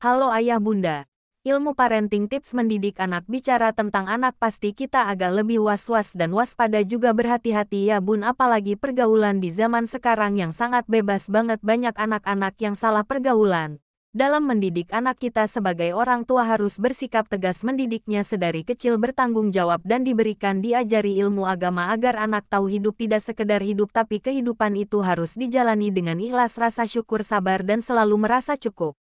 Halo ayah bunda. Ilmu parenting tips mendidik anak bicara tentang anak pasti kita agak lebih was-was dan waspada juga berhati-hati ya bun apalagi pergaulan di zaman sekarang yang sangat bebas banget banyak anak-anak yang salah pergaulan. Dalam mendidik anak kita sebagai orang tua harus bersikap tegas mendidiknya sedari kecil bertanggung jawab dan diberikan diajari ilmu agama agar anak tahu hidup tidak sekedar hidup tapi kehidupan itu harus dijalani dengan ikhlas rasa syukur sabar dan selalu merasa cukup.